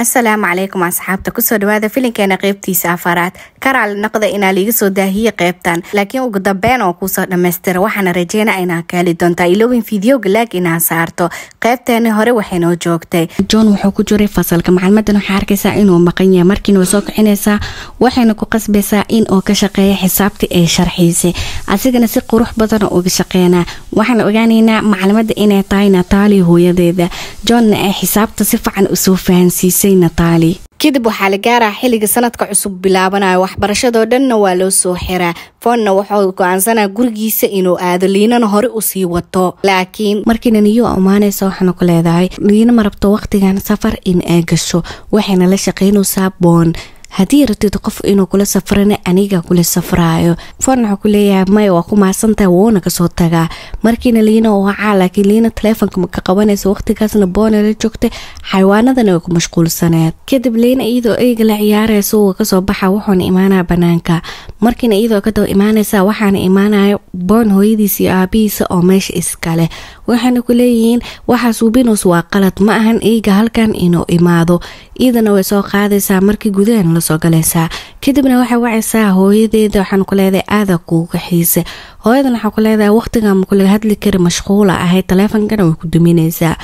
assalaamu calaykum asxaabta kusoo dhawaada filinkeena qeybtiisa afaraad karaal naqda inaa liiga soo daahiyey qeybtan laakiin ugu dambeyn oo kuusoo dhammaystira waxaana rajeyna inaa ka doontaa ilowin fideoga laag inaa saarto qeybteeni hore waxaynoo joogtay john wuxuu ku jiray fasalka macalmadan waxaa arkaysaa inuu maqan yahay markiina waa soo kicinaysaa waxayna ku qasbaysaa in oo ka shaqeeya xisaabtii ay sharxiisay asigana si qurux badana uga shaqeynaa waxaan ogaanaynaa macalimadda inay tahayna taali hooyadeeda johnna ay xisaabta si fican usoo fahansiisay xussein nataali kadib waxaa la gaaraa xilliga sanadka cusub bilaabanayo waxbarashadoo dhanna waa loo soo xiraa foonna wuxuu go-aansanaa gurigiisa inuu aado liinana hore u sii wato laakiin markiina niyo omaaneysa waxaana ku leedahay liina ma rabto waqtigan safar in ay gasho waxayna la shaqaynaysaa boon haddii ratid qof inuu kula safrana aniga kula safraayo foon waxaa maya waa ku mahadsantaha wuuna kasoo tagaa markiina liina wacaa laakiin liina taleefonka maka qabanaysa waqtigaasna boona la xayawaanadana way ku mashquulsaneed kadib liina iyadoo eyga la ciyaaraysa wuu kasoo baxa wuxuuna imaanaa banaanka markiina iyadoo kadaba imaanaysa waxaana imaanaya boon hooyadiisa iyo aabihiisa oo meesha iskale waxaana ku leeyihiin waxaa suubinus waa qalad ma ahan eyga halkan inuu imaado iidana way soo qaadaysaa markii gudahana soo galaysaa kadibna waxaa wacaysaa hooyadeeda waxaan ku leedahay aada kuuga xiise hooyadan waxaa ku leedahay waqtiga ma kulaga hadli kari mashquula ah, ahayd taleefonkana way ku duminaysaa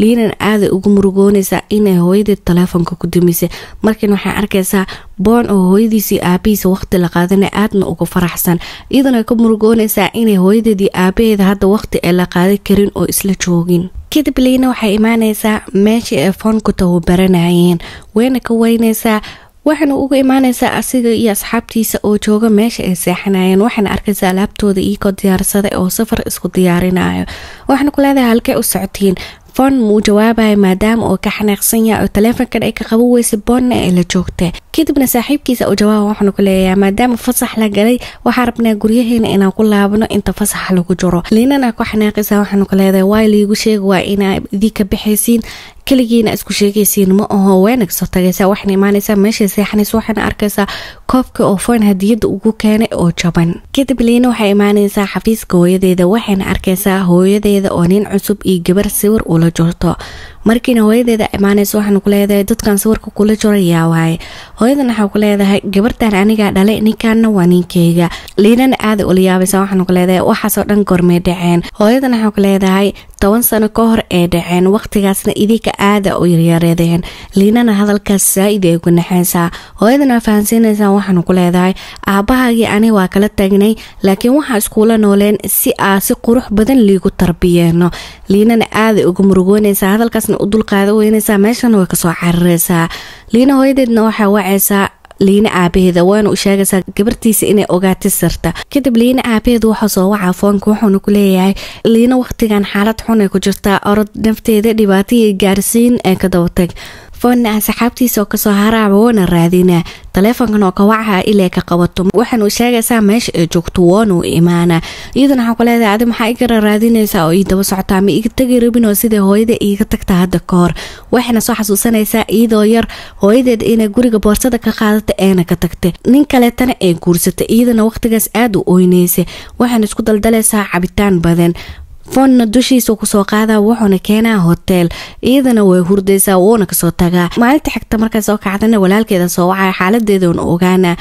liinan aaday ugu murugoonaysaa inay hooyadeed taleefonka ku dumisay markiina waxay arkaysaa boon oo hooyadiisii aabihiisa waqti la qaadanay aadna uga faraxsan iyadana ka murugoonaysaa inay hooyadeedii aabaheeda hadda waqti ay la qaadan karin oo isla joogin kadib liina waxay imaanaysaa meeshii ay foonku tababaranayeen wayna ka weynaysaa waxaana uga imaaneysaa asiga iyo asxaabtiisa oo jooga meesha ay seexanayeen waxaana arkaysaa alaabtooda iigoo diyaarsaday oo safar isku diyaarinayo waxaana ku leedahay halkey u socotiin fon muu jawaabayo maadaama oo ka xanaaqsan yahay oo taleefonkan ay ka qaban weysay boonna ay la joogtay kadibna saaxiibkiisa oo jawaaba waxaanu ku leeyahay maadaama fasax la galay waxaa rabnaa guryaheena inaan ku laabno inta fasaxa lagu jiro liinana ku xanaaqaysa waxaanu ku leedahay waa liigu sheega waa inaa idinka baxaysiin keligiina isku sheegaysiin ma aho weenag soo tagaysaa waxaana imaanaysaa meesha seexanaysa waxaana arkaysaa koobka oo foyn hadiyada ugu keenay oo jaban kadib liina waxay imaanaysaa xafiiska hooyadeeda waxayna arkaysaa hooyadeeda oo nin cusub iyo gabar sawir ula jirto markiina hooyadeeda imaanaysa waxaan ku leedahay dadkan sawirka kula jorayaa waaye hooyadan waxaa ku leedahay gabartan anigaa dhalay ninkaana waa ninkeyga liinana aada ula yaabaysa waxaan ku leedahay waxaasoo dhan gormay dhaceen hooyadan waxaa ku leedahay toban sano ka hor ee dhaceen waqtigaasna idinka aada u yaryareedeen liinana hadalkaas saa-id ay ku naxaysaa hooyadan fahansiinaysaa waxaan ku leedahay aabbahaagii ani waa kala taagnay laakiin waxaa iskuula nooleen si aa si qurux badan liigu tarbiyeeno liinana aaday uga murugoonaysaa hadalkaas intaasna u dulqaada weynaysaa meeshana way kasoo carareysaa liina hooyadeedna waxaa waceysaa liina aabaheeda waana u sheegaysaa gabartiisa inay ogaati sirta kadib liina aabaheeda waxaa soo wacaa foonka wuxuuna ku leeyahay liina waqtigan xaalad xun ay ku jirtaa orod nafteeda dhibaataiyo gaarsiin ee ka dabatag foonna aan saxaabtiisa kasoo haraaba woona raadina taleefonkan oo kawacaha ilaa ka qabato waxaan uu sheegaysaa meesha ay joogto woonuu imaana iyadana waxaan ku leedahay adi maxaa igara raadinaysaa oo ii socotaa ama iga tegi rabinoo sida hooyada iiga tagta hadda ka waxayna soo xasuusanaysaa iyadoo yar hooyadeed inay guriga boorsada ka qaadata eena ka tagtay nin kaleetana ay guursatay iyadana waqtigaas aada u oynaysay waxaan isku daldalaysaa cabitaan badan foonna dushiisa kusoo qaadaa wuxuuna keenaa hoteel iyadana way hurdaysaa wuuna kasoo tagaa maalinta xigta markaa soo kacdana walaalkeeda soo wacay xaaladeedan ogaana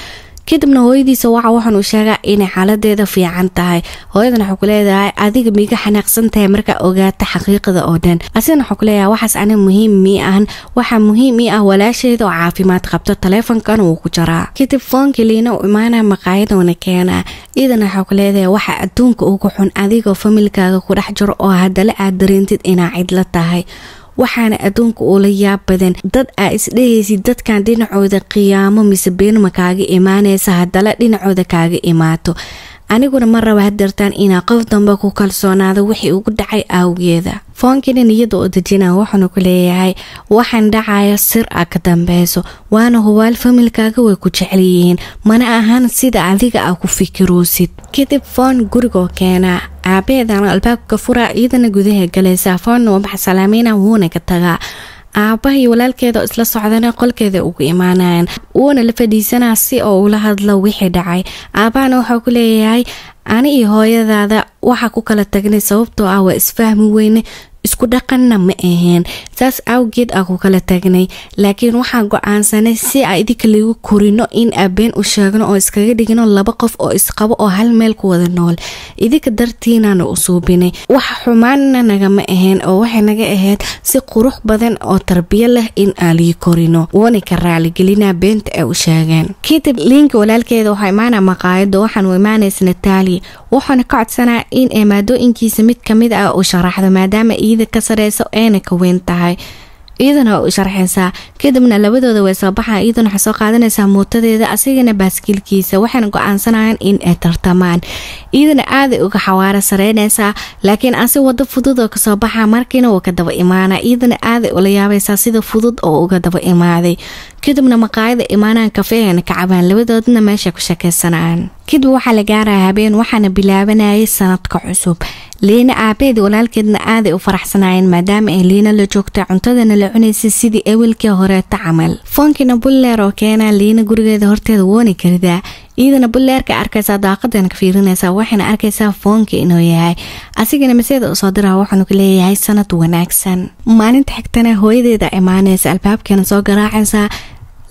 kadibna hooyadiisa waca waxaanuu sheegaa inay xaaladeeda fiican tahay hooyadana waxuu ku leedahay adiga miiga xanaaqsan tahay markaa ogaata xaqiiqada oo dhan asigana waxuu kuleeyahay waxaas ani muhiim mii ahan waxaa muhiim ii ah walaasheeda oo caafimaad qabto taleefonkana wuu ku jaraa kadib foonkii liina u imaanaa maqaayadoona keenaa iidana waxaa ku leedahay waxaa adduunka ugu xun adigoo familkaaga ku dhex jiro oo haddala aad dareentid inaa cidla tahay waxaana adduunka uula yaab badan dad aa isdhehaysid dadkan dhinacooda qiyaamo mise been kaaga imaanaysa haddala dhinacooda kaaga imaato aniguna ma raba hadeertaan inaa qof dambe ku kalsoonaado wixii ugu dhacay aawgeeda foonkina niyada oo dejina wuxuuna ku leeyahay waxaan dhacaya sir a ka dambeyso waana hubaal familkaaga way ku jecelyihiin mana ahaan sida adiga a ku fikiroosid kadib foon gurigoo keenaa aabaheedana albaabka furaa iyadana gudaha galaysaa foonna waa maxa wuuna ka tagaa aabahay walaalkeeda oo isla socdana qolkeeda ugu imaanayaan wuuna la fadhiisanaa si oo ula hadlo wixii dhacay aabahana waxaa ku leeyahay ani iyo hooyadaada waxaa ku kala tagnay sababtoo ah waa isfahmi weyne isku dhaqanna ma aheen saas awgeed aa ku kala taagnay laakiin waxaan go si aa idinka lagu korino in aa u sheegno oo iskaga dhigno laba qof oo isqabo oo hal meel ku wada nool idinka dartiinaana u suubinay wax xumaanna nagama aheen oo waxay naga ahayd si qurux badan oo tarbiyo leh in aa korino wani ka raaligelinaa beenta ay u sheegeen kadib liinka walaalkeeda waxaa imaana maqaayado waxaanu imaanays natalia waxaana ka codsanaa in ee maadooyinkiisa mid kamid ah uu sharaxdo maadaama iida ka sareyso eena ka weyn tahay iidana waa u sharxeysaa kadibna labadooda way soo baxaan iidana waxaa soo qaadanaysaa mootadeeda asigana baaskiilkiisa waxayna go-aansanayaan in ay tartamaan iidana aaday uga xawaara sareyneysaa laakiin asi wado fudud kasoo baxaa markiina wuu ka daba imaanaa iidana aaday ula yaabaysaa sida fudud oo uga daba imaaday kadibna maqaayada imaanaan kafeehana ka cabaan labadoodna meesha ku sheekeysanayaan kadib waxaa la gaaraya habeen waxaana bilaabanayay sanadka cusub liina aabeedi walaalkeedna aaday u faraxsanaayeen maadaama ay liina la joogta cuntadana la cunaysay sidii ewilkii horeeto camal foonkiina bulleer oo keena liina gurigeeda horteeda wooni karida iyadana bulleerka arkaysaa daaqadeena ka fiirinaysaa waxayna arkaysaa foonka inuu yahay asigana maseeda usoo diraa waxaanu ka leeyahay sanad wanaagsan maalinta xigtana hooyadeeda imaaneysa albaabkeena soo garaacaysaa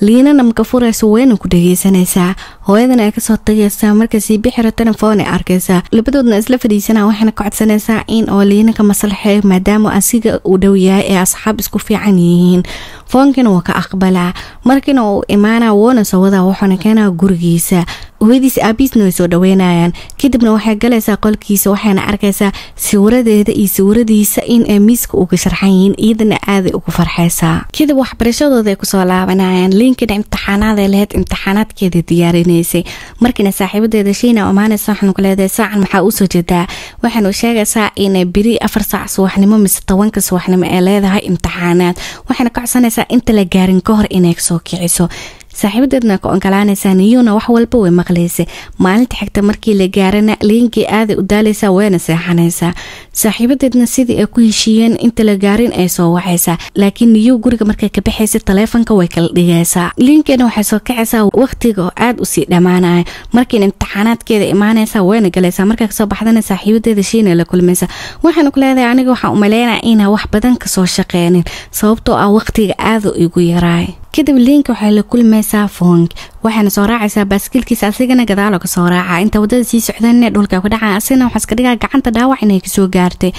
liina namka furaysa weyna ku dhegeysanaysaa hooyadana ay kasoo tagaysaa markaasi bixiro telefon ay arkaysaa labadoodna isla fadhiisana waxayna ka codsanaysaa in oo liina ka maslaxey maadaama asiga uu dhow yahay ee asxaab isku fiican yihiin foonkiina waa ka aqbalaa markiina uu imaanaa woona soo wadaa wuxuuna keenaa gurigiisa hooyadiis aabiisna way soo dhaweynayaan kadibna waxay galaysaa qolkiisa waxayna arkaysaa sawiradeeda iyo sawiradiisa in miiska uga sharxan yihiin iyadana aaday ugu farxaysaa kadib waxbarashadooda ay kusoo laabanayaan liinkana imtixaanaada laheyd imtixaanaadkeeda diyaarinaysay markiina saaxiibadeeda shiina omaanes waxaanu ku leedahay saacan maxaa usoo jeedaa waxaanu sheegaysaa in beri afar saac subaxnimo mise tobanka subaxnimo ay leedahay imtixaanaad waxayna ka codsanaysaa inta la gaarin ka hor inay soo kiciso saaxiibadeedna ka onkalaanaysaa niyuuna wax walba way maqlaysa maalinta xigta markii la gaarana leenkii aaday u daalaysaa wayna seexanaysaa saaxiibadeedna sidii ay ku heshiiyeen inta la gaarin ay soo waxaysaa laakiin niyuu guriga markay ka baxaysa taleefonka way kala dhigaysaa liinkeena waxay soo kacaysaa waqtiga oo aada usii dhammaanaya markiina imtixaanaadkeeda imaanaysaa wayna galaysaa markay kasoo baxdana saaxiibadeeda shiina la kulmaysaa waxaana ku leedahay aniga waxaan u inaa wax badan kasoo shaqeynin sababtoo ah waqtiga aada igu yaraay kadib liinka waxay la kulmaysaa fong waxayna soo raacaysaa baaskiilkiisa asigana gadaaloo soo raaca inta waddada sii socdanne dhulka ku dhacaa asigana waxaa iska dhigaa gacanta dhaawac inay kasoo gaartay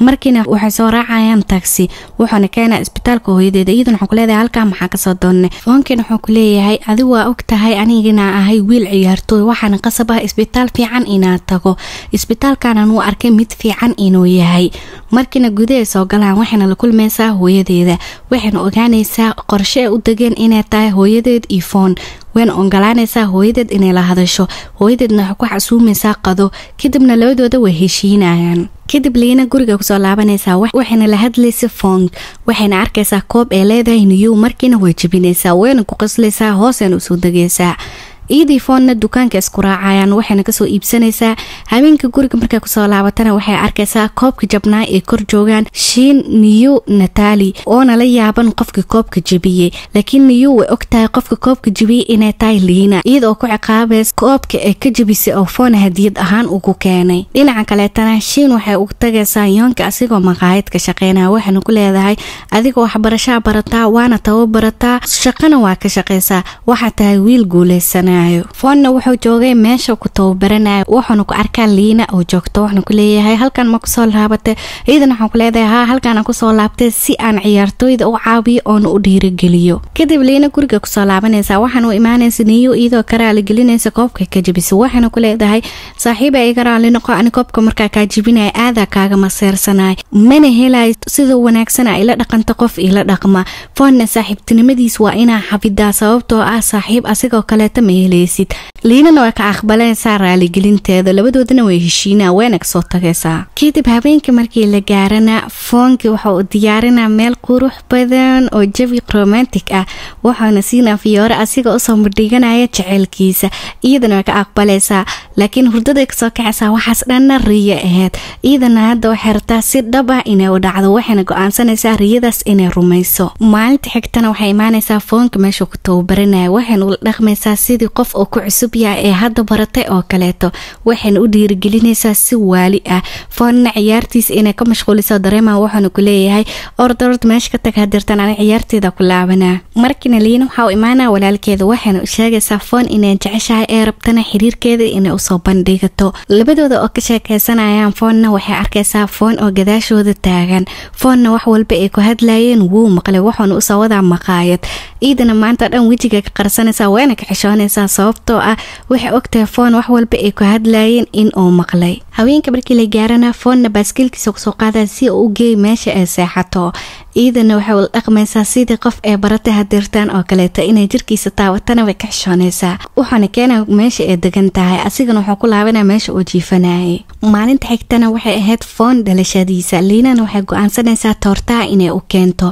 markiina waxay soo raacayaan taagsi wuxuuna keenaa isbitaalka hooyadeeda iyaduna waxaan kuleedahay halkaa maxaa kasoo doonne foonkiina wuxuu ku leeyahay adi waa og tahay anigina ahay wiil ciyaartooy waxaana qasab ah isbitaal fiican inaa tago isbitaalkaanan uu arkay mid fiican inuu yahay markiina gudahay soo galaan waxayna la kulmaysaa hooyadeeda waxayna ogaanaysaa qorshe ay u degeen inay tahay hooyadeed iyo foon wayna ongolaanaysaa hooyadeed inay la hadasho hooyadeedna waxay ku xasuumaysaa qado kadibna labadooda way heshiinayaan kadib liina guriga kusoo laabanaysaa waxayna la hadlaysaa fong waxayna arkaysaa koob ee leedahay niyow markiina way jebinaysaa wayna ku qislaysaa hoosayna usoo degaysaa iidiifoonna dukaanka isku raacayaan waxayna kasoo iibsanaysaa habeenka guriga markay kusoo laabatana waxay arkaysaa koobka jabnaa ay kor joogaan shiin niyu natali oona la yaaban qofka koobka jebiyey laakiin niyu way ogtahay qofka koobka jebiyey inay tahay liina iyadaoo ku ciqaabeys koobka ay ka jebisay oo foona hadiyad ahaan ugu keenay dhinaca kaleetana shiin waxay ugu tagaysaa yoonka asigoo maqaayadka shaqeynaya waxayna ku leedahay adigoo waxbarashaa barataa waana tabo shaqana waa ka shaqaysaa waxaa tahay wiil guuleysana baranayo foonna wuxuu joogay meesha ku tababaranayo waxaanu ku arkaa liina oo joogto waxaan ku leeyahay halkan ma kusoo laabatay ciidan waxaan ku leedahay haa halkaana kusoo laabtay si aan ciyaartooyda u caabiyo oona u dhiirageliyo kadib liina guriga kusoo laabanaysaa waxaanu imaanaysa niyo iyadoo ka raaligelinaysa koobka ka jabisa waxaana ku leedahay saaxiiba iga raali noqo ani koobka markaa kaa jibinaya aadaa kaaga maseersanay mana helayo sida wanaagsana ila dhaqanta qof ila dhaqma foonna saaxiibtinimadiis waa inaa xafidaa sababtoo ah saaxiib asigoo kaleeta ma hel heleysid liinana waa ka aqbalaysaa raaligelinteeda labadoodana way heshiina haweenag soo tagaysaa kadib habeenka markii la gaarana foonki waxa uu diyaarinaa meel qurux badan oo jawi romantic ah waxaana siinaa fiyoore asiga usoo mudhiganaya jaceylkiisa iyadana waa ka aqbalaysaa laakiin hurdaday kasoo kacaysaa waxaas dhanna riyo ahayd iyadana hadda waxay rabtaa si dhab ah inay u dhacdo waxayna go riyadaas inay rumayso maalinta xigtana waxay imaanaysaa foonka meeshuu ku tababaranaya waxayna ula dhaqmaysaa sidii qof oo ku cusub yahay ee hadda baratay oo kaleeto waxayna u dhiirigelinaysaa si waali ah foonna ciyaartiisa inay ka mashquuliso dareeman waxaana ku leeyahay ordord meesha ka tag hadeertan ana ciyaarteeda ku laabanaa markina liina waxaa u imaanaa walaalkeeda waxayna u sheegaysaa foon inay jeceshahay ee rabtana xiriirkeeda inay usoo bandhigato labadooda oo ka sheekeysanayaan foonna waxay arkaysaa foon oo gadaashooda taagan foonna wax walba ay ku hadlaayeen wuu maqlay waxaana usoo wadaa maqaayad ciidana maanta dhan wejiga ka qarsanaysa waana ka xishoonaysa arkaysaa sababtoo ah waxay og tahay foon wax walba ay ku hadlayeen in uu maqlay haweenka markii la gaarana foonna baaskiilkiisa kusoo qaadaya si uu u geey meesha ay seexato iidana waxay ula dhaqmaysaa sidii qof ee barata hadirtaan oo kaleeto inay jirkiisa taabatana way ka xishoonaysaa wuxuuna keena meesha ay degan tahay asigana wuxuu ku laabana meesha uu jiifanayay maalinta xigtana waxay ahayd foon dhalashadiisa liinana waxay go-aansanaysaa toortaha inay u keento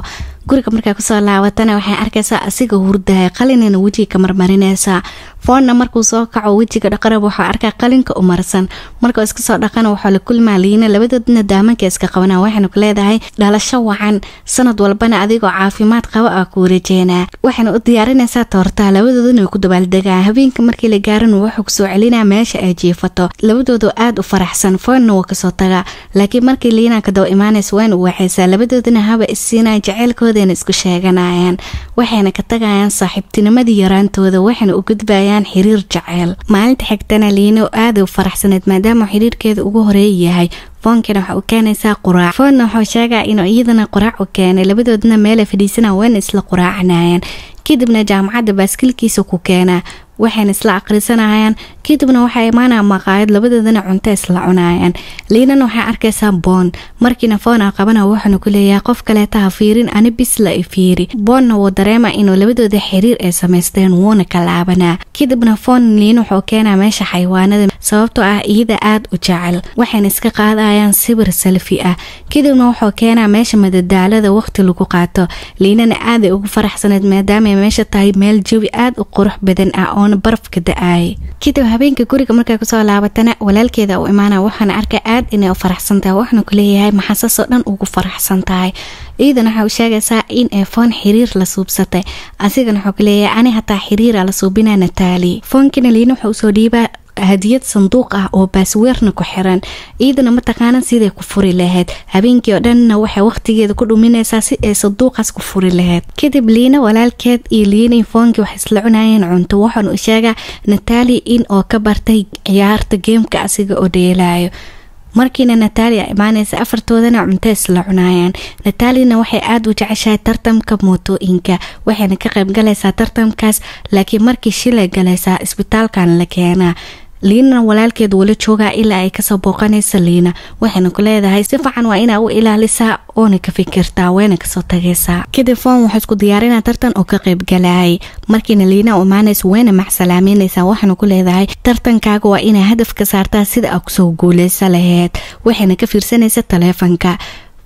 guriga markaa kusoo laabatana waxay arkaysaa asiga hurdahaya qalinina wejiga ka marmarinaysaa foonna markuu soo kaco wejiga dhaqarab waxaa arkaa qalinka u marsan markao iska dhaqana waxaa la kulmaa liina labadoodna daamanka iska qabanaa waxaynu ku leedahay dhalasho wacan sanad walbana adigoo caafimaad qaba ah kuu rajeynaa waxayna u diyaarinaysaa toortaa labadoodana ku dabaaldegaa habeenka markii la gaaranu wuxuu kusoo celinaa meesha ay jiifato labadoodu aad u faraxsan foonna waa kasoo tagaa laakiin markii liina kadaba imaanaysa wayna uwaxaysaa labadoodana haba isiinaa jaceylkooda cuntadeena isku sheeganayaan waxayna ka tagayaan saaxiibtinimadii yaraantooda waxayna u gudbayaan xiriir jaceyl maalinta xigtana liino aada u faraxsaneed maadaama xiriirkeeda ugu horeey yahay foonkana waxa u keenaysaa quraac foonna wuxuu sheegaa inuu iyadana quraac u keenay labadoodna meela fadhiisana wayna isla quraacnayeen kadibna jaamacadda baaskilkiisa ku keenaa waxayna isla aqrisanayaan kadibna waxaa imaanaa maqaayad labadoodana cunto isla cunayaan liinan waxaa arkaysaa boon markiina foona qabana waxaanu ku leeyahay qof kaleeta fiirin ani bisla ifiiri boonna wuu dareema inuu labadooda xiriir ay samaysteen wuuna ka laabanaa kadibna foon liin wuxuu keenaa meesha xayawaanada sababtoo ah iyada aad u jecel waxayna iska qaadayaan sibir salfi ah kadibna wuxuu keenaa meesha madadaalada waqti lagu qaato liinana aaday ugu faraxsaneed maadaamay meesha tahay meel jawi aad u qurux badan ah oo oon barafka da-aay kadib habeenka guriga markay kusoo laabatana walaalkeeda u imaana waxaana arka aad inay u faraxsan tahay waxaana ku leeyahay maxasasoo dhan ugu faraxsan tahay ciidana waxaa u sheegaysaa in ay foon xiriir la suubsatay asigana waxuu ku leeyahay ani hataa xiriira la suubinaana taali foonkana liina waxa usoo dhiibaa hadiyad sanduuq ah oo baasweerna ku xiran iyadana mataqaana siday ku furi lahayd habeenkii oo dhanna waxay waqtigeeda ku dhuminaysaa si ay sanduuqaas ku furi lahayd kadib liina walaalkeed iyo liinay foonki waxay isla cunayeen cunto waxaanu sheegaa natali in oo ka bartay ciyaarta geemka asiga oo dheelaayo markiina natalia imaanaysa afartoodana cunto isla cunaayaan natalina waxay aada u jeceshahay tartamka mootooyinka waxayna ka qayb galaysaa tartamkaas laakiin markii shilay galaysaa isbitaalkan la keenaa liina walaalkeed weli joogaa ilaa ay kasoo booqanaysa liina waxayna ku leedahay si fiican waa inaa u ilaalisaa oona ka fikirtaa wayna kasoo tagaysaa kadib foon waxaa isku diyaarinaa tartan oo ka qayb galaayay markiina liina umaanaysa wayna maxsalaameynaysaa waxaana ku leedahay tartankaaga waa inaa hadaf ka saartaa sida a kusoo guuleysa laheyd waxayna ka fiirsanaysa taleefanka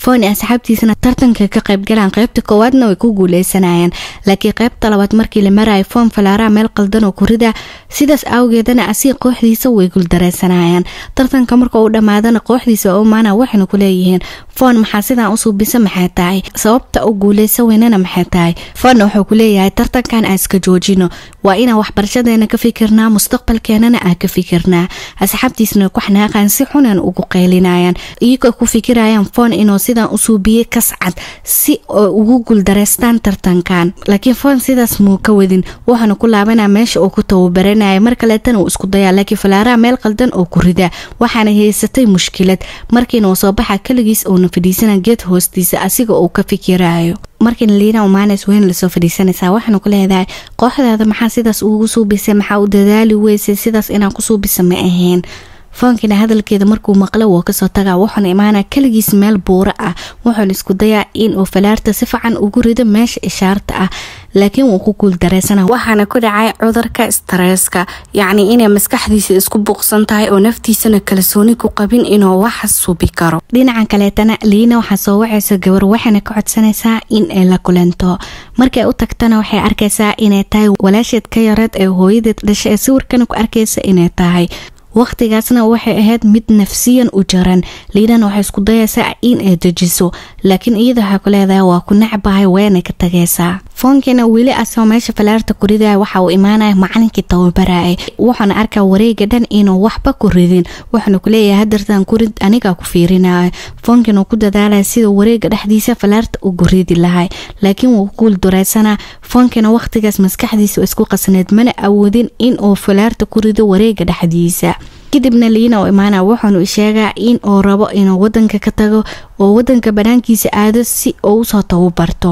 foni asxaabtiisana tartanka ka qayb galaan qeybta koowaadna way ku guuleysanayeen laakiin qeybta labaad markii la marayay foom falaaraa meel qaldan oo kurida sidaas awgeedana asiga kooxdiisa way guuldareysanayeen tartanka marka uu dhammaadana kooxdiisa omana waxayna ku leeyihiin foon maxaa sidaan u suubisa maxay tahay sababta u guuleysa weynana maxay tahay foonna wuxuu ku leeyahay tartankan aan iska joojino waa inaan waxbarashadeena ka fikirnaa mustaqbalkeenana aan ka fikirnaa asxaabtiisna ku xanaaqaan si xunaan ugu qeylinayaan iyagoo ku fikirayaan foon inuu si sidaan usuu biye kascad si uh, ugu guuldareystaan tartankan laakiin fon sidaas muu ka wadin wuxuuna ku laabanaa meesha uu ku tababaranaya mar kaleetana uu isku dayaa laakiin falaaraha meel qaldan oo ku ridaa waxaana haysatay mushkilad markiina uu soo baxa kaligiis uuna fadhiisana geed hoostiisa asiga uu ka fikiraayo markiina liina umaanes weyn lasoo fadhiisanaysaa waxaana ku leedahay kooxdaada maxaa sidaas ugu suubisay maxaa u dadaali weysay sidaas inaan ku suubisa ma ahayn foonkina hadalkeeda markuu maqlo waa kasoo tagaa wuxuuna imaanaa kaligiis meel buuro ah wuxuuna isku dayaa inuu falaarta si fican ugu rido meesha ishaarta ah laakiin wuu ku guuldareysana waxaana ku dhacay cudurka stareeska yacni inay maskaxdiisa isku buuqsan tahay oo naftiisana kalsooni ku qabin inuu wax subi karo dhinaca kaleetana liina waxaa soo wacaysa gabar waxayna ka codsanaysaa in ay la kulanto markay u tagtana waxay arkaysaa inay tahay walaasheed ka yareed ee hooyadeed dhashe ee sawirkana ku arkaysa inay tahay wakhtigaasna waxay ahayd mid nafsiyan u jaran liidana waxay isku dayaysaa in ay dejiso laakiin iyada waxay ku leedahay waa ku nacbahay weenay ka tagaysaa foonkeena weli asagoo meesha falaarta ku ridaya waxa uu imaanaya macalinkii tababaraaye waxaana arkaa wareega dhan inuu waxba ku ridin waxaana ku leeyahay hadartaan kurid anigaa ku fiirinaya foonkiinuu ku dadaalaya sida wareega dhexdiisa falaarta ugu ridi lahay laakiin wuu kuul duraysanaa foonkiina wakhtigaas maskaxdiisa isku qasneed mana awoodin inuu falaarta ku rido wareega dhexdiisa kadibna liina oo imaana wuxuunu sheegaa in uu rabo inuu wadanka ka tago oo wadanka banaankiisa aado si uu usoo tababarto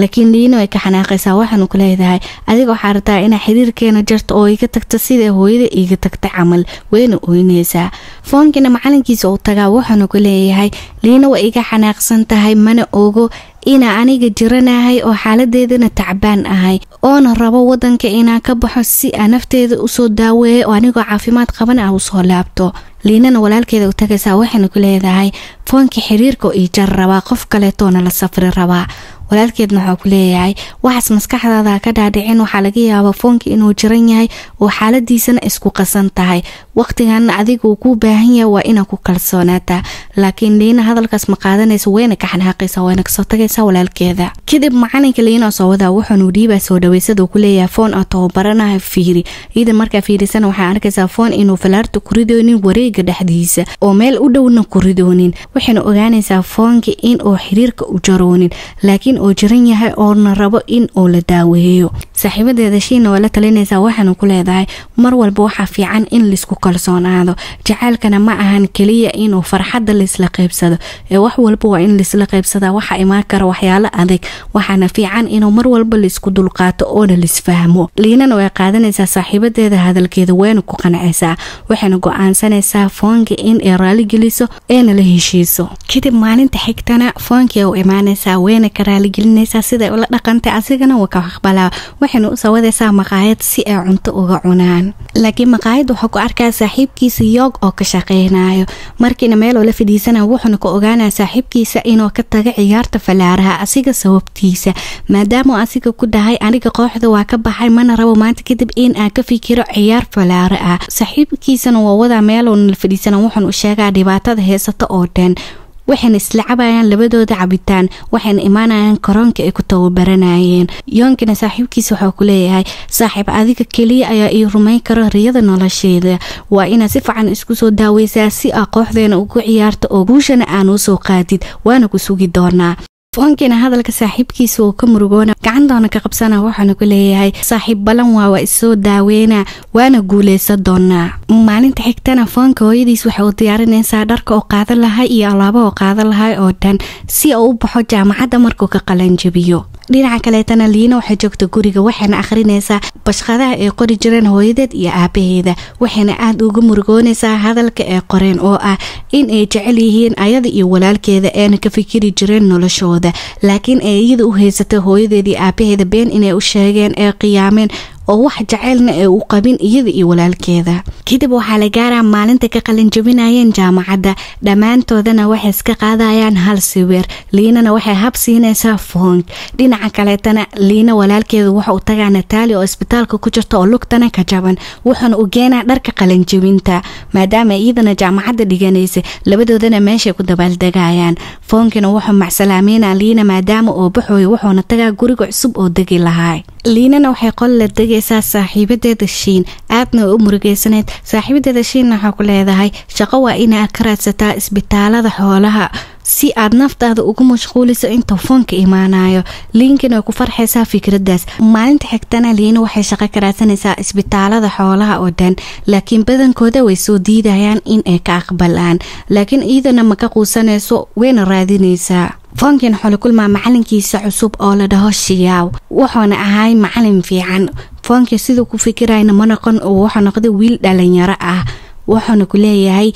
laakiin liina ay ka xanaaqaysaa waxaanu ku leedahay adiga waxaa rabtaa inaa xiriirkeena jarto oo iga tagta sida hooyada iga tagta camal wayna oyneysaa foonkina macalinkiisa uu tagaa waxaanu ku leeyahay liina way iga xanaaqsan tahay mana ogo inaa aniga jiranahay oo xaaladeedana tacbaan ahay oona rabo waddanka inaan ka baxo si aa nafteeda usoo daaweeyo oo anigoo caafimaad qaban ah usoo laabto liinana walaalkeeda u tagaysaa waxayna ku leedahay foonka xiriirka oo jar rabaa qof kaleetoona la safri rabaa walaalkeedna waxaa ku leeyahay waxaas maskaxdaada ka dhaadhicin waxaa laga yaabaa foonka inuu jiran yahay oo xaaladiisana isku qasan tahay waqtiganna adiga kuu baahan yahay waa inaa ku kalsoonaataa laakiin liina hadalkaas ma qaadanaysa wayna ka xanhaaqaysa wayna kasoo tagaysaa walaalkeeda kadib macalinka liina soo wadaa wuxuunu dhiibaa soo dhaweysaduu ku leeyahay foon aa tababaranaha fiiri iidan markaa fiirisana waxaa arkaysaa foon inuu falaarta ku ridoonin wareega dhexdiisa oo meel u dhowna ku ridoonin waxayna ogaanaysaa foonka in xiriirka u jaroonin laakiin xanuun oo jiran yahay oona rabo in uu la daaweeyo saaxiibadeeda shiina waa la talinaysaa waxaanu ku leedahay mar walba waxaa fiican in laisku kalsoonaado jacaylkana ma ahan keliya inuu farxadda laisla qeybsado ee wax walba waa in laisla qeybsadaa waxaa imaan kara waxyaalo adag waxaana fiican inuu mar walba laisku dulqaato oona laisfahmo liinana way qaadanaysaa saaxiibadeeda hadalkeeda weyna ku qancaysaa waxayna go-aansanaysaa in ay raaligeliso eena la heshiiso kadib maalinta xigtana foonki u imaanaysaa weyna ka raali dhiirigelinaysaa siday ula dhaqantay asigana waa ka aqbalaa waxayna u sawadaysaa maqaayad si ay cunto uga cunaan laakiin maqaayad waxaa ku arkaa saaxiibkiisa yoog oo ka shaqeynayo markiina meeloo la fadhiisanaya wuxuuna ka ogaanaya saaxiibkiisa inuu ka taga ciyaarta falaaraha asiga sababtiisa maadaamauu asiga ku dhahay aniga kooxda waa ka baxay mana rabo maanta kadib in aan ka fikiro ciyaar falaare ah saaxiibkiisana waa wadaa meeloona la fadhiisana wuxuuna u sheegaa dhibaatada heysata oo dhan waxayna isla cabayaan labadooda cabitaan waxayna imaanayaan karoonka ay ku tababaranayeen yoonkina saaxiibkiisa waxaa ku leeyahay saaxiib adiga keliya ayaa ii rumayn karo riyada nolosheeda waa inaad si fican isku soo daaweysaa si aa kooxdeena ugu ciyaarta oo guushana aan u qaadid waana ku sugi doonaa foonkiina hadalka saaxiibkiisa uu ka murugoona gacandoona ka qabsana waxaanu ku leeyahay saaxiib balan waa waa isoo daaweyna waana guuleysan doonaa maalinta xigtana foonka hooyadiis waxay u diyaarinaysaa dharka oo qaadan lahay iyo alaaba oo qaadan lahaa oo dhan si uu u baxo jaamacadda markuu ka qalanjabiyo dhinaca kaleetana liina waxay joogta guriga waxayna akhrinaysaa bashqadaha ay qori jireen hooyadeed iyo aabaheeda waxayna aada uga murugoonaysaa hadalka ay qoreen oo ah in ay jecel yihiin ayada iyo walaalkeeda eena ka fikiri jireen noloshooda laakiin ay iyada u haysatay hooyadeed iyo aabaheeda been inay u sheegeen ee qiyaameen oo wax jaceylna ay u qabin iyada iyo walaalkeeda kadib waxaa la gaaraa maalinta ka qalinjabinayeen jaamacadda dhammaantoodana waxay iska qaadayaan hal siweer liinana waxay hab siinaysaa foong dhinaca kaleetana liina walaalkeedu waxa uu tagaa nataali oo isbitaalka ku jirta oo lugtana ka jaban wuxuuna u geenaa dharka qalinjabinta maadaama iyadana jaamacadda dhiganaysa labadoodana meeshay ku dabaaldegaayaan foonkina wuxuu macsalaameyna liina maadaama oo baxooya wuxuuna tagaa guriga cusub oo degi lahaa liinana waxay qol la degay murugeysaa saaxiibadeeda shiin aadna u murugeysaneed saaxiibadeeda shiinna waxaa ku leedahay shaqo waa inaa ka raadsataa isbitaalada xoolaha si aad naftaada uga mashquuliso intuu foonka imaanayo liinkin ay ku farxaysaa fikradaas maalinta xigtana liina waxay shaqo ka raadsanaysaa isbitaalada xoolaha oo dhan laakiin badankooda way soo diidayaan in ay ka aqbalaan laakiin iidana ma ka quusanayso wayna raadinaysaa foonkiin xoli kulmaa macalinkiisa cusub oo la dhaho shiyaaw wuxuuna ahay macalin fiican foonki siduu ku fikirayna ma noqon oo wuxuu noqday wiil dhalinyaro ah wuxuuna ku leeyahay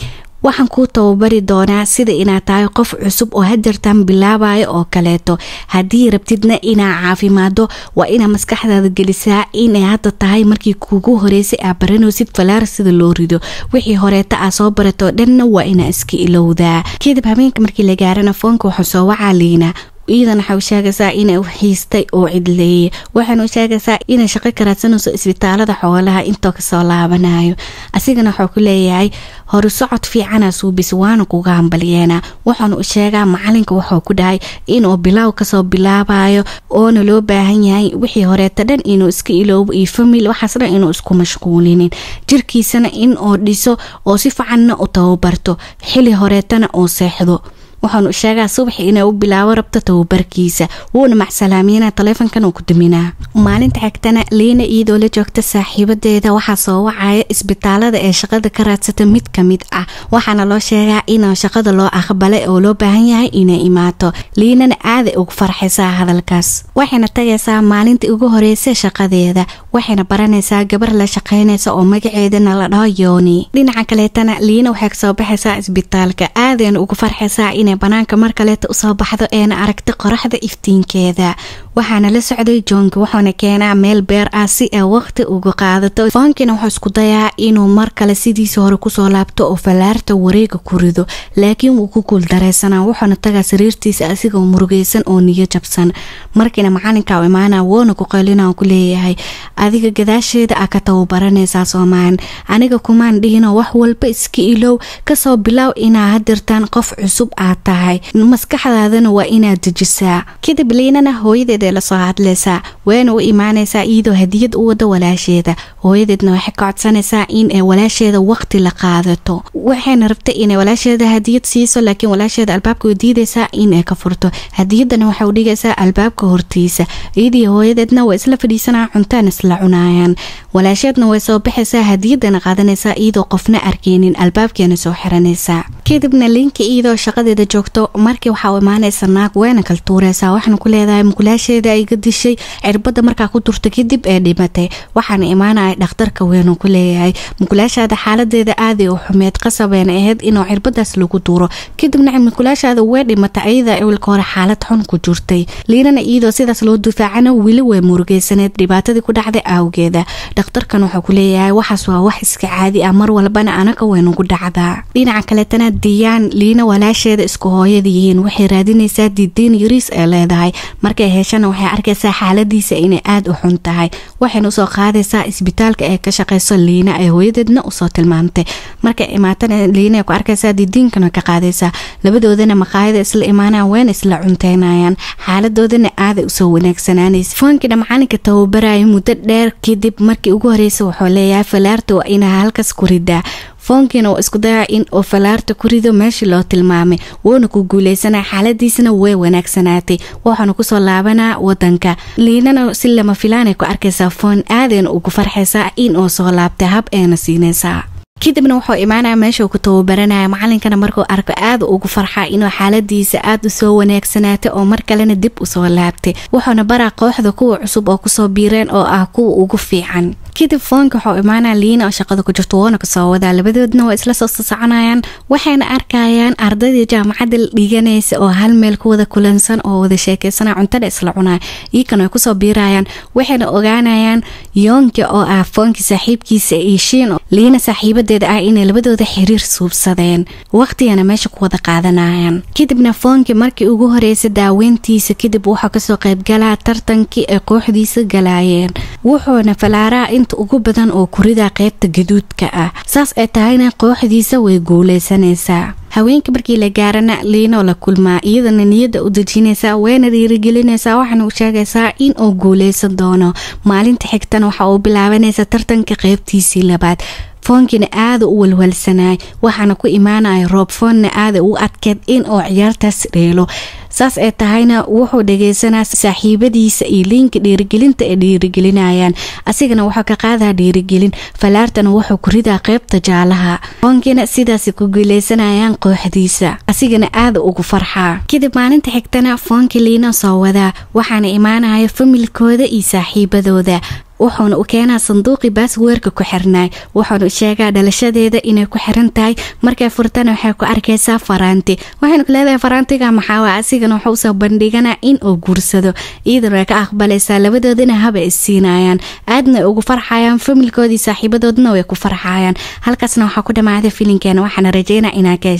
waxaan kuu tababari doonaa sida inaad tahay qof cusub oo hadeertan bilaabayo oo kaleeto haddii rabtidna inaa caafimaado waa inaa maskaxdaada gelisaa inay hadda tahay markii kugu horeysay aa baranaysid falaar sida loo rido wixii horeeta aa soo baratoo dhanna waa inaa iska ilowdaa kadib habeenka markii la gaarana foonka waxaa soo wacaa liina ciidan waxau sheegaysaa inay uxiistay oo cidleeyey waxaanu sheegaysaa inay shaqo karaadsanayso isbitaalada xoolaha intoo kasoo laabanayo asigana waxuu ku leeyahay hori socod fiicana suubis waana kuga hambaliyeena waxaanu u sheegaa macalinka waxuu ku dhahay inuu bilaaw kasoo bilaabayo oona loo baahan yahay wixii horeeta dhan inuu iska iloobo iyo famil waxaasna inuu isku mashquulinin jirkiisana in dhiso oo si ficanna u tababarto xili horeetana oo seexdo waxaanu sheegaa subaxi inay u bilaabo rabta tababarkiisa wuuna macsalaamiinaa taleefankan uu ku duminaa maalinta xigtana liina iyadoo la joogta saaxiibadeeda waxaa soo wacaya isbitaalada ee shaqada ka raadsata mid ka mid ah waxaana loo sheegaa inaan shaqada loo aqbalay oo loo baahan yahay inay imaato liinana aaday ugu farxaysaa hadalkaas waxayna tagaysaa maalinta ugu horeysa shaqadeeda waxayna baranaysaa gabar la shaqaynaysa oo magaceedana la dhaho yooni dhinaca kaleetana liina waxay kasoo baxaysaa isbitaalka aadayna ugu farxaysaa inay banaanka mar kaleeta usoo baxdo eena aragta qoraxda iftiinkeeda waxaana la socday joonka wuxuuna keenaa meel beer ah si ay waqti uga qaadato foonkina wuxuu isku dayaa inuu mar kale sidiisa hore kusoo laabto oo fallaarta wareega ku rido laakiin wuu ku guuldareysanaa wuxuuna tagaa sariirtiisa asigoo murugeysan oo niyo jabsan markiina macalinka u woona ku qeylina ku leeyahay adiga gadaasheeda a ka tababaranaysaa soomaan aniga kumaan dhihino wax walba iska ilow kasoo bilaaw inaa hadirtaan qof cusub aad tahay maskaxdaadana waa inaad dejisaa kadib liinana hooyadeed hooyadeed lasoo hadlaysaa wayna u imaanaysaa iyadoo hadiyad u wada walaasheeda hooyadeedna waxay ka codsanaysaa in walaasheeda waqti la qaadato waxayna rabtay inay walaasheeda hadiyad siiso laakiin walaasheeda albaabka way diidaysaa inay ka furto hadiyadana waxay u dhigaysaa albaabka hortiisa iyadii hooyadeedna waa isla fadhiisanaa cuntaan isla cunaayaan walaasheedna way soo baxaysaa hadiyadana qaadanaysaa iyadoo qofna arkeynin albaabkeena soo xiranaysaa kadibna liinka iyadoo shaqadeeda joogto markii waxaa imaanaysa naag wayna kaltuureysaa waxaana ku leedahay mukulaashe caloosheeda iga dishay cirbada markaa ku durta kadib ee dhimatay waxaana imaanaya dhakhtarka weynuu ku leeyahay mukulaashaada xaaladeeda aaday u xumeed qasabeena ahayd inuu cirbadaas lagu duuro kadibna mukulaashaada way dhimata ayadaa ewilka hore xaalad xun ku jirtay liinana iyadoo sidaas loo dufaacana weli way murugeysaneed dhibaatadii ku dhacday aawgeeda dhakhtarkan wuxuu ku leeyahay waxaas waa wax iska caadi ah mar walbana anaga waynugu dhacdaa dhinaca kaletana diyaan liina walaasheeda isku hooyada waxay raadinaysaa diidiin yariis ee leedahay markay heshan kalena waxay arkaysaa xaaladiisa inay aad u xun tahay waxayna usoo qaadaysaa isbitaalka ee ka shaqeyso liina ee hooyadeedna usoo tilmaamtay markay imaatana liina ku arkaysaa didiinkana ka qaadaysaa labadoodana maqaayada isla imaanaan weyna isla cunteynayaan xaaladoodana aaday usoo wanaagsanaanaysa foonkiina macalinka tababaraya muddo dheer kadib markii ugu horeysa wuxuu leeyahay falaarta waa inaa halkas ku ridaa foonkiina oo isku dayaca in oo falaarta ku rido meeshii loo tilmaamay wuuna ku guuleysanaa xaaladiisana way wanaagsanaatay waxaanu kusoo laabanaa wadanka liinana si lama filaanay ku arkaysaa foon aadayna ugu farxaysaa in oo soo laabtay hab eena siinaysaa kadibna wuxuu imaanaya meesha ku tababaranaya macalinkana markuu arko aad ugu farxaa inuu xaaladiisa aada usoo wanaagsanaatay oo mar kalena dib usoo laabtay wuxuuna baraa kooxda kuwa cusub oo kusoo biireen oo ah kuwa ugu fiican kadib foonka waxau imaanaa liina oo shaqada ku jirto woona kasoo wadaa labadoodna waa isla soo sasaconayaan waxayna arkayaan ardaydii jaamacadda dhiganaysa oo hal meel ku wada kulansan oo wada sheekeysanaya cuntada isla cunaya iikan ay kusoo biirayaan waxayna ogaanayaan yoonka oo ah foonkii saaxiibkiisa iyo shiin liina saaxiibadeeda ah inay labadooda xiriir suubsadeen waqtigana meesha ku wada qaadanayaan kadibna foonki markii ugu horeysa daaweyntiisa kadib waxaa kasoo qaybgalaa tartankii ay kooxdiisa galaayeen wuxuuna falaaraa inta ugu badan oo kuridaa qaybta gaduudka ah saas ay tahayna kooxdiisa way guuleysanaysaa haweenka markii la gaarana liinoo la kulmaa iyadana niyadda u dejinaysaa wayna dhiirigelinaysaa waxaana u sheegaysaa in uu guuleysan doono maalinta xigtan waxa uu bilaabanaysa tartanka qaybtiisii labaad foonkiina aada u walwalsanaay waxaana ku imaanaya roob foonna aada u adkeed in oo ciyaartaas dheelo saas ee tahayna wuxuu dhageysanaa saaxiibadiisa iyo liinka dhiirigelinta ay dhiirigelinayaan asigana waxaa ka qaadaa dhiirigelin falaartana wuxuu ku ridaa qeybta jaalaha foonkiina sidaas ku guuleysanayaan kooxdiisa asigana aada ugu farxaa kadib maalinta xigtana foonki liina soo wadaa waxaana imaanaya familkooda iyo saaxiibadooda wuxuuna u keenaa sanduuqii baasweerka ku xirnay wuxuuna sheegaa dhalashadeeda inay ku xiran tahay markay furtana waxay ku arkaysaa faraanti waxaynu ku leedahay faraantiga maxaawa asigana waxuu soo bandhiganaa in uu guursado iidan way ka aqbalaysaa labadoodana haba isiinayaan aadna ugu farxayaan familkoodii saaxiibadoodna way ku farxayaan halkaasna waxaa ku dhamaaday filinkeena waxaana rajeynaa inaa ka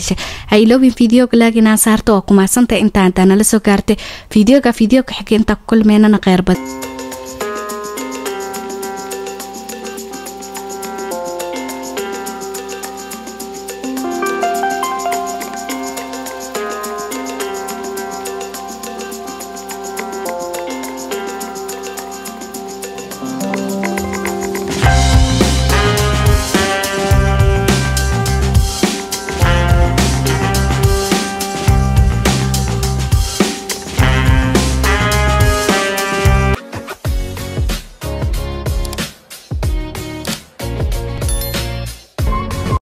ha iloobin videoga laaginaa saarta oo kumaasanta intaantaa nala soo gaartay videoga videoga xigeentaa ku kulmeynana qeyrbad